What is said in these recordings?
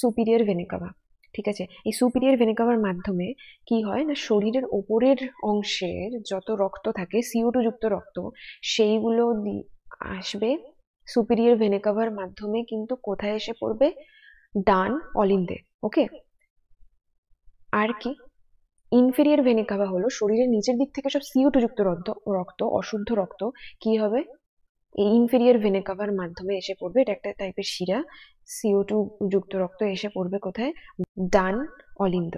superior ভেনিকাভা ঠিক আছে এই সুপিরিয়ার ভেনিকাভার মাধ্যমে কি হয় না শরীরের ওপরের অংশের যত রক্ত থাকে সিও টু যুক্ত রক্ত সেইগুলো আসবে সুপিরিয়র ভেনিকাভার মাধ্যমে কিন্তু কোথায় এসে পড়বে ডান অলিন্দে ওকে আর কি ইনফেরিয়ার ভেনিকাভা হলো শরীরের নিচের দিক থেকে সব সিও টু যুক্ত রক্ত অশুদ্ধ রক্ত কি হবে এই ইনফেরিয়ার ভেনে কাভার মাধ্যমে এসে পড়বে এটা একটা টাইপের শিরা সিও টু যুক্ত রক্ত এসে পড়বে কোথায় ডান অলিন্দ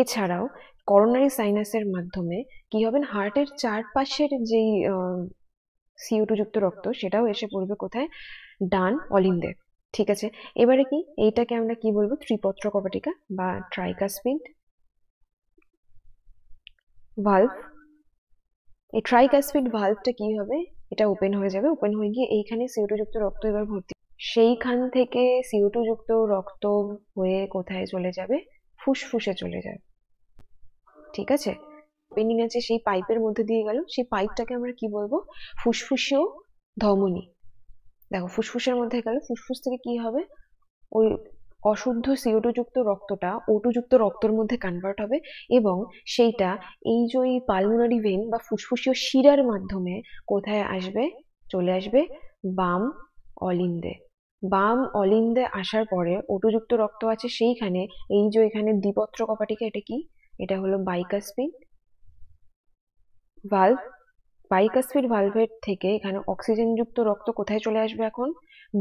এছাড়াও করোনারি সাইনাসের মাধ্যমে কি হবে হার্টের চারপাশের যেই সিও টু যুক্ত রক্ত সেটাও এসে পড়বে কোথায় ডান অলিন্দে ঠিক আছে এবারে কি এইটাকে আমরা কি বলবো ত্রিপত্র কপাটিকা বা ট্রাইকাসপিড ভাল্ভ এই ট্রাইকাসপিড ভাল্ভটা কি হবে এটা ওপেন হয়ে যাবে ওপেন হয়ে গিয়ে এইখানে সিওটু যুক্ত রক্ত এবার ভর্তি সেইখান থেকে সিওটু যুক্ত রক্ত হয়ে কোথায় চলে যাবে ফুসফুসে চলে যাবে ঠিক আছে ওপেনিং আছে সেই পাইপের মধ্যে দিয়ে গেল সেই পাইপটাকে আমরা কি বলবো ফুসফুসেও ধমনী দেখো ফুসফুসের মধ্যে গেল ফুসফুস থেকে কি হবে ওই অশুদ্ধ সিওটোযুক্ত রক্তটা ওটোযুক্ত রক্তের রক্তর মধ্যে কনভার্ট হবে এবং সেইটা এই যে এই পালমোনারি ভেন বা ফুসফুসীয় শিরার মাধ্যমে কোথায় আসবে চলে আসবে বাম অলিন্দে বাম অলিন্দে আসার পরে ওটোযুক্ত রক্ত আছে সেইখানে এই যে এখানে দ্বিপত্র কপাটিকে এটা কি এটা হলো বাইকাসপিন ভাল্ভ বাইকাসপিড ভালভেট থেকে এখানে অক্সিজেনযুক্ত রক্ত কোথায় চলে আসবে এখন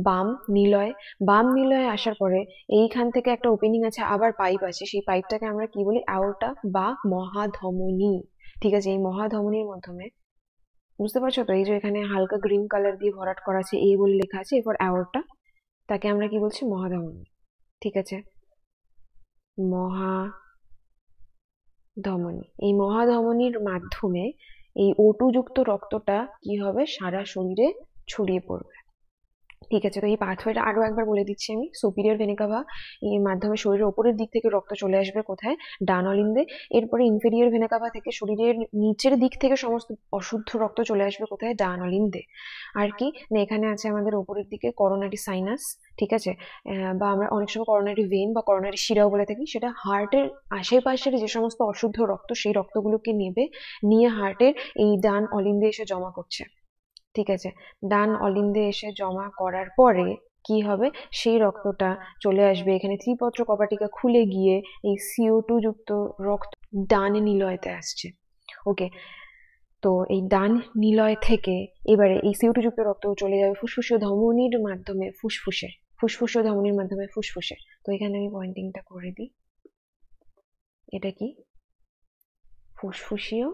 বাম নিলয় বাম নিলয়ে আসার পরে এইখান থেকে একটা ওপেনিং আছে আবার পাইপ আছে সেই পাইপটাকে আমরা কি বলি আওটা বা মহাধমনী ঠিক আছে এই মহাধমনীর মাধ্যমে বুঝতে পারছো তো এই যে এখানে হালকা গ্রিন কালার দিয়ে ভরাট করা আছে এ বলে লেখা আছে এরপর অ্যাওয়ার্ডটা তাকে আমরা কি বলছি মহাধমনী ঠিক আছে মহা ধমনী এই মহাধমনীর মাধ্যমে এই ওটু যুক্ত রক্তটা কি হবে সারা শরীরে ছড়িয়ে পড়বে ঠিক আছে তো এই পাথওয়েটা আরও একবার বলে দিচ্ছি আমি সুপিরিয়র ভেনিকাভা এর মাধ্যমে শরীরের ওপরের দিক থেকে রক্ত চলে আসবে কোথায় ডান অলিন্দে এরপরে ইনফেরিয়র ভেনিকাভা থেকে শরীরের নিচের দিক থেকে সমস্ত অশুদ্ধ রক্ত চলে আসবে কোথায় ডান অলিন্দে আর কি না এখানে আছে আমাদের ওপরের দিকে করোনারি সাইনাস ঠিক আছে বা আমরা অনেক সময় করোনারি ভেন বা করোনারি শিরাও বলে থাকি সেটা হার্টের আশেপাশের যে সমস্ত অশুদ্ধ রক্ত সেই রক্তগুলোকে নেবে নিয়ে হার্টের এই ডান অলিন্দে এসে জমা করছে ঠিক আছে ডান অলিন্দে এসে জমা করার পরে কি হবে সেই রক্তটা চলে আসবে এখানে ত্রিপত্র কপাটিকা খুলে গিয়ে এই সিও টু যুক্ত রক্ত ডান নিলয়তে আসছে ওকে তো এই ডান নিলয় থেকে এবারে এই সিও টু যুক্ত রক্ত চলে যাবে ফুসফুসীয় ধমনির মাধ্যমে ফুসফুসে ফুসফুসীয় ধমনির মাধ্যমে ফুসফুসে তো এখানে আমি পয়েন্টিংটা করে দিই এটা কি ফুসফুসীয়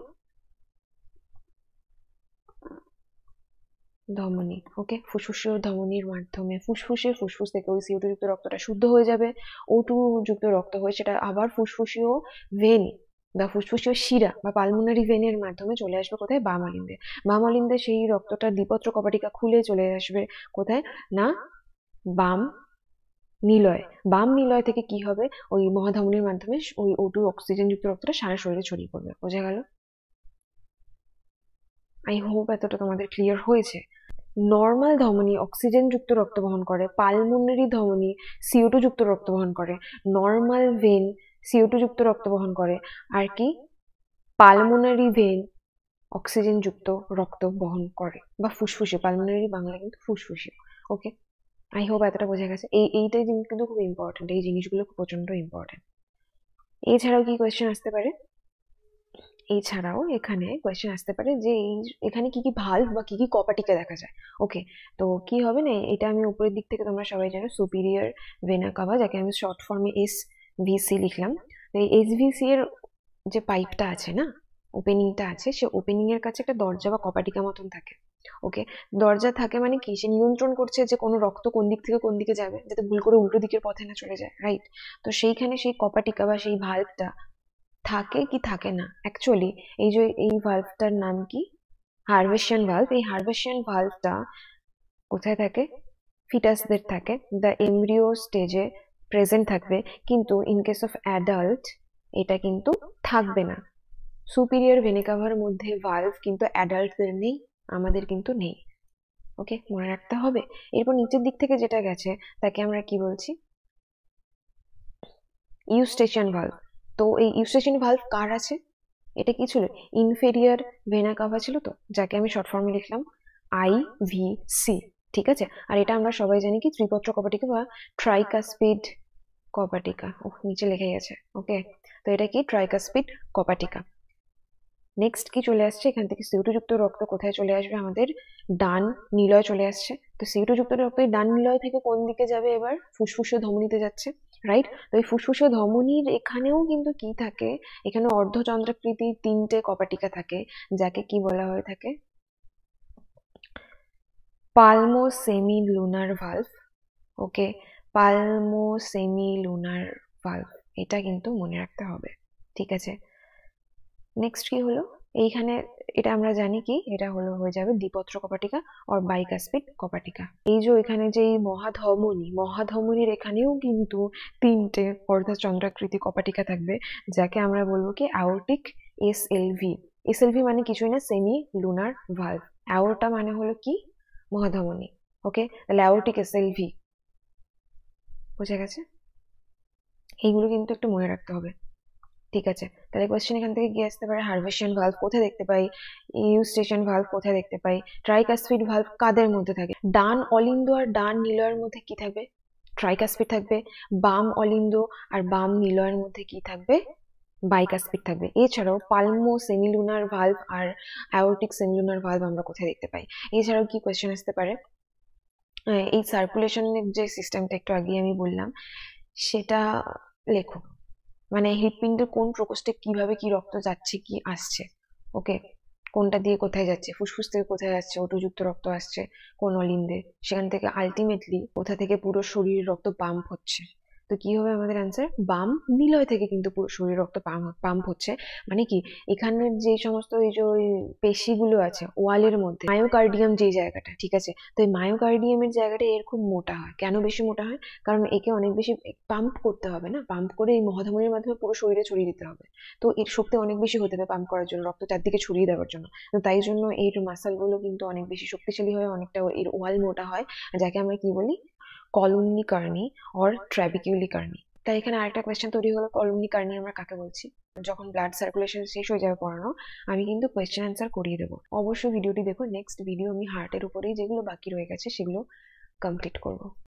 ধমনী ওকে ফুসফুসীয় ধমনীর মাধ্যমে ফুসফুসে ফুসফুস থেকে ওই সিও যুক্ত রক্তটা শুদ্ধ হয়ে যাবে ওটু যুক্ত রক্ত হয়ে সেটা আবার ফুসফুসীয় ভেন বা ফুসফুসীয় শিরা বা পালমোনারি ভেনের মাধ্যমে চলে আসবে কোথায় বামালিন্দে বামালিন্দে সেই রক্তটা দ্বিপত্র কপাটিকা খুলে চলে আসবে কোথায় না বাম নিলয় বাম নিলয় থেকে কি হবে ওই মহাধমনির মাধ্যমে ওই ওটু অক্সিজেনযুক্ত রক্তটা সারা শরীরে ছড়িয়ে পড়বে বোঝা গেল আই হোপ এতটা তোমাদের ক্লিয়ার হয়েছে নর্মাল ধমনী অক্সিজেনযুক্ত রক্ত বহন করে পালমোনারি ধমনী সিও যুক্ত রক্ত বহন করে নর্মাল ভেন সিও যুক্ত রক্ত বহন করে আর কি পালমোনারি ভেন অক্সিজেনযুক্ত রক্ত বহন করে বা ফুসফুসে পালমোনারি বাংলা কিন্তু ফুসফুসে ওকে আই হোপ এতটা বোঝা গেছে এই এইটাই জিনিস কিন্তু খুব ইম্পর্টেন্ট এই জিনিসগুলো খুব প্রচণ্ড ইম্পর্টেন্ট এছাড়াও কি কোয়েশ্চেন আসতে পারে এছাড়াও এখানে কোয়েশ্চেন আসতে পারে যে এই এখানে কি কি ভাল বা কি কি কপাটিকে দেখা যায় ওকে তো কি হবে না এটা আমি উপরের দিক থেকে তোমরা সবাই জানো সুপিরিয়র ভেনা কাভা যাকে আমি শর্ট ফর্মে এস ভিসি লিখলাম তো এই এস ভিসি এর যে পাইপটা আছে না ওপেনিংটা আছে সে ওপেনিংয়ের কাছে একটা দরজা বা কপাটিকা মতন থাকে ওকে দরজা থাকে মানে কি সে নিয়ন্ত্রণ করছে যে কোনো রক্ত কোন দিক থেকে কোন দিকে যাবে যাতে ভুল করে উল্টো দিকের পথে না চলে যায় রাইট তো সেইখানে সেই কপাটিকা বা সেই ভাল্বটা থাকে কি থাকে না অ্যাকচুয়ালি এই যে এই ভাল্ভটার নাম কি হার্ভেশিয়ান ভাল্ভ এই হার্ভেশিয়ান ভাল্ভটা কোথায় থাকে ফিটাসদের থাকে দ্য এমব্রিও স্টেজে প্রেজেন্ট থাকবে কিন্তু ইন কেস অফ অ্যাডাল্ট এটা কিন্তু থাকবে না সুপিরিয়র ভেনিকাভার মধ্যে ভাল্ভ কিন্তু অ্যাডাল্টদের নেই আমাদের কিন্তু নেই ওকে মনে রাখতে হবে এরপর নিচের দিক থেকে যেটা গেছে তাকে আমরা কি বলছি ইউস্টেশন ভাল্ভ তো এই ইউস্টেশনি ভাল্ভ কার আছে এটা কি ছিল ইনফেরিয়ার ভেনা কাভা ছিল তো যাকে আমি শর্ট ফর্মে লিখলাম আই ভি সি ঠিক আছে আর এটা আমরা সবাই জানি কি ত্রিপত্র কপাটিকা বা ট্রাইকাসপিড কপাটিকা ও নিচে লেখাই আছে ওকে তো এটা কি ট্রাইকাসপিড কপাটিকা নেক্সট কি চলে আসছে এখান থেকে সিউটুযুক্ত রক্ত কোথায় চলে আসবে আমাদের ডান নিলয় চলে আসছে তো সিউটুযুক্ত রক্ত ডান নিলয় থেকে কোন দিকে যাবে এবার ফুসফুসে ধমনিতে যাচ্ছে রাইট তো এই ফুসফুসে ধমনির এখানেও কিন্তু কি থাকে এখানে অর্ধচন্দ্রাকৃতির তিনটে কপাটিকা থাকে যাকে কি বলা হয়ে থাকে pulmo semilunar valve okay pulmo semilunar valve এটা কিন্তু মনে রাখতে হবে ঠিক আছে নেক্সট কি হলো এইখানে এটা আমরা জানি কি এটা হলো হয়ে যাবে দ্বিপত্র কপাটিকা অর বাইকাস্পিড কপাটিকা এই যে এখানে যে এই মহাধমনী মহাধমনীর এখানেও কিন্তু তিনটে অর্ধা চন্দ্রাকৃতি কপাটিকা থাকবে যাকে আমরা বলবো কি aortic S LV S LV মানে কিছুই না সেমি লুনার ভাল্ভ অ্যাওরটা মানে হলো কি মহাধমনী ওকে তাহলে অ্যাওরটিক এস এলভি বোঝা গেছে এইগুলো কিন্তু একটু মনে রাখতে হবে ঠিক আছে তাহলে কোয়েশ্চেন এখান থেকে গিয়ে আসতে পারে হার্ভেশন ভাল্ভ কোথায় দেখতে পাই ইউ স্টেশন ভাল্ভ কোথায় দেখতে পাই ট্রাইকাসপিড ভাল্ভ কাদের মধ্যে থাকে ডান অলিন্দ আর ডান নিলয়ের মধ্যে কি থাকবে ট্রাইকাসপিড থাকবে বাম অলিন্দ আর বাম নিলয়ের মধ্যে কি থাকবে বাইকাসপিড থাকবে এছাড়াও পালমো সেমিলুনার ভাল্ভ আর অ্যাওটিক সেমিলুনার ভাল্ভ আমরা কোথায় দেখতে পাই এছাড়াও কি কোয়েশ্চেন আসতে পারে এই সার্কুলেশনের যে সিস্টেমটা একটু আগে আমি বললাম সেটা লেখো মানে হৃৎপিণ্ডের কোন প্রকোষ্ঠে কিভাবে কি রক্ত যাচ্ছে কি আসছে ওকে কোনটা দিয়ে কোথায় যাচ্ছে ফুসফুস থেকে কোথায় যাচ্ছে ওটুযুক্ত রক্ত আসছে কোন অলিন্দে সেখান থেকে আলটিমেটলি কোথা থেকে পুরো শরীরের রক্ত পাম্প হচ্ছে তো কি হবে আমাদের অ্যান্সার বাম নিলয় থেকে কিন্তু শরীর রক্ত পাম্প হচ্ছে মানে কি এখানের যে সমস্ত এই যে ওই পেশিগুলো আছে ওয়ালের মধ্যে মায়োকার্ডিয়াম যে জায়গাটা ঠিক আছে তো এই মায়োকার্ডিয়ামের জায়গাটা এর খুব মোটা হয় কেন বেশি মোটা হয় কারণ একে অনেক বেশি পাম্প করতে হবে না পাম্প করে এই মহাধমনির মাধ্যমে পুরো শরীরে ছড়িয়ে দিতে হবে তো এর শক্তি অনেক বেশি হতে হবে পাম্প করার জন্য রক্ত চারদিকে ছড়িয়ে দেওয়ার জন্য তো তাই জন্য এর মাসালগুলো কিন্তু অনেক বেশি শক্তিশালী হয় অনেকটা এর ওয়াল মোটা হয় যাকে আমরা কি বলি columnae carneae or trabeculae carneae তাই এখানে আরেকটা কোয়েশ্চেন তৈরি হলো কলমনি কার্নি আমরা কাকে বলছি যখন ব্লাড সার্কুলেশন শেষ হয়ে যাবে পড়ানো আমি কিন্তু কোয়েশ্চেন অ্যান্সার করিয়ে দেবো অবশ্যই ভিডিওটি দেখো নেক্সট ভিডিও আমি হার্টের উপরেই যেগুলো বাকি রয়ে গেছে সেগুলো কমপ্লিট করবো